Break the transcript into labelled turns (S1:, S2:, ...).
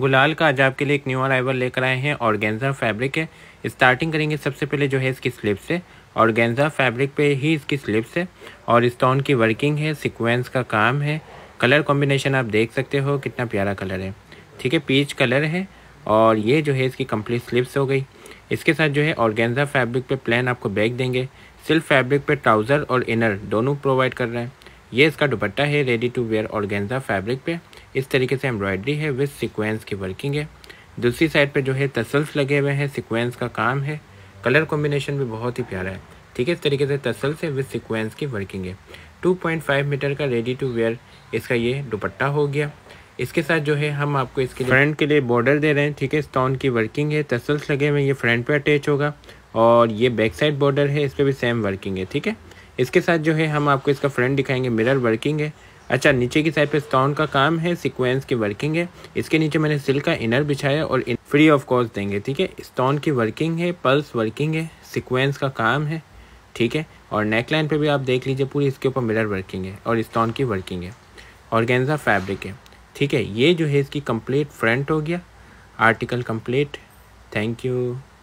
S1: गुलाल का आज आपके लिए एक न्यू अराइवल लेकर आए हैं ऑर्गेंजा फैब्रिक है स्टार्टिंग करेंगे सबसे पहले जो है इसकी स्लिप से ऑर्गेन्जा फैब्रिक पे ही इसकी स्लिप्स है और स्टोन की वर्किंग है सिक्वेंस का काम है कलर कॉम्बिनेशन आप देख सकते हो कितना प्यारा कलर है ठीक है पीच कलर है और ये जो है इसकी कंप्लीट स्लिप्स हो गई इसके साथ जो है ऑर्गेंजा फैब्रिक पे प्लान आपको बैग देंगे सिल्क फैब्रिक पे ट्राउज़र और इनर दोनों प्रोवाइड कर रहे हैं ये इसका दुपट्टा है रेडी टू वेयर गेंजा फैब्रिक पे इस तरीके से एम्ब्रॉयडरी है विथ सिक्वेंस की वर्किंग है दूसरी साइड पे जो है तसल्स लगे हुए हैं सिक्वेंस का काम है कलर कॉम्बिनेशन भी बहुत ही प्यारा है ठीक है इस तरीके से तसल्स है विथ सिक्वेंस की वर्किंग है टू मीटर का रेडी टू वेयर इसका ये दुपट्टा हो गया इसके साथ जो है हम आपको इसके फ्रंट के लिए बॉर्डर दे रहे हैं ठीक है स्टोन की वर्किंग है तसल्स लगे हुए ये फ्रंट पे अटैच होगा और ये बैक साइड बॉर्डर है इस पर भी सेम वर्किंग है ठीक है इसके साथ जो है हम आपको इसका फ्रंट दिखाएंगे मिरर वर्किंग है अच्छा नीचे की साइड पे स्टोन का काम है सीक्वेंस की वर्किंग है इसके नीचे मैंने सिल्क का इनर बिछाया और फ्री ऑफ कॉस्ट देंगे ठीक है स्टोन की वर्किंग है पल्स वर्किंग है सीक्वेंस का काम है ठीक है और नेक लाइन पर भी आप देख लीजिए पूरी इसके ऊपर मिरर वर्किंग है और स्टोन की वर्किंग है ऑर्गेन्जा फैब्रिक है ठीक है ये जो है इसकी कंप्लीट फ्रंट हो गया आर्टिकल कंप्लीट थैंक यू